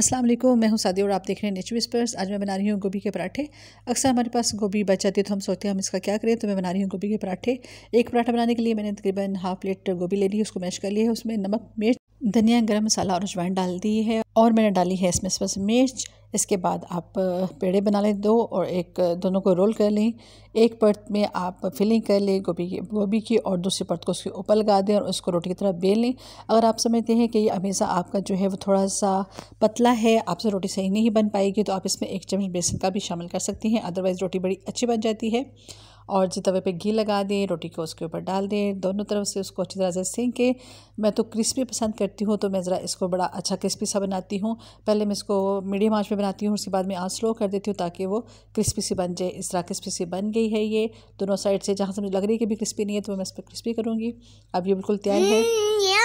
अस्सलाम वालेकुम मैं हूं सादी और आप देख रहे हैं नेचर विस्पर्स आज मैं बना रही हूँ गोभी के पराठे अक्सर हमारे पास गोभी बच जाती है तो हम सोचते हैं हम इसका क्या करें तो मैं बना रही हूँ गोभी के पराठे एक पराठा बनाने के लिए मैंने तकरीबन हाफ प्लेट गोभी ले ली उसको मैश कर लिया है उसमें नमक मिर्च धनिया गरम मसाला और अजवाइन डाल दी है और मैंने डाली है इसमें सब्ज मिर्च इसके बाद आप पेड़े बना लें दो और एक दोनों को रोल कर लें एक परत में आप फिलिंग कर लें गोभी की गोभी की और दूसरी परत को उसके ऊपर लगा दें और उसको रोटी की तरफ बेल लें अगर आप समझते हैं कि ये हमेशा आपका जो है वो थोड़ा सा पतला है आपसे रोटी सही नहीं बन पाएगी तो आप इसमें एक चम्मच बेसन का भी शामिल कर सकती हैं अदरवाइज़ रोटी बड़ी अच्छी बन जाती है और जी तवे पे घी लगा दें रोटी को उसके ऊपर डाल दें दोनों तरफ से उसको अच्छी तरह से सेंक के मैं तो क्रिस्पी पसंद करती हूँ तो मैं ज़रा इसको बड़ा अच्छा क्रिस्पी सा बनाती हूँ पहले मैं इसको मीडियम आँच में बनाती हूँ उसके बाद मैं आँच स्लो कर देती हूँ ताकि वो क्रिस्पी सी बन जाए इस तरह क्रिस्पी सी बन गई है ये दोनों साइड से जहाँ से मुझे लग रही है कि भी क्रिस्पी नहीं है तो मैं इस पर क्रिस्पी करूँगी अब ये बिल्कुल तैयार है हम्म,